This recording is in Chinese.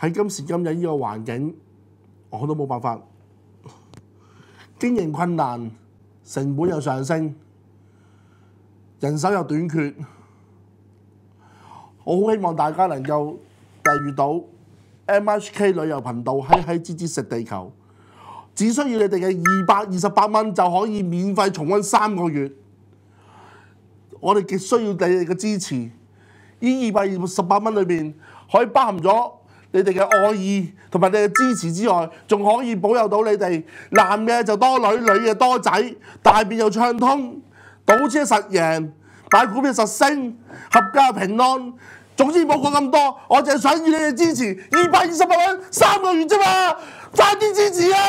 喺今時今日呢個環境，我都冇辦法經營困難，成本又上升，人手又短缺。我好希望大家能夠閱到 MHK 旅遊頻道喺喺節節食地球，只需要你哋嘅二百二十八蚊就可以免費重温三個月。我哋極需要你哋嘅支持，呢二百二十八蚊裏面可以包含咗。你哋嘅愛意同埋你嘅支持之外，仲可以保佑到你哋男嘅就多女，女嘅多仔，大便又暢通，賭車實贏，買股票實升，合家平安。總之冇講咁多，我就係想要你哋支持二百二十萬蚊三個月啫嘛，快啲支持啊！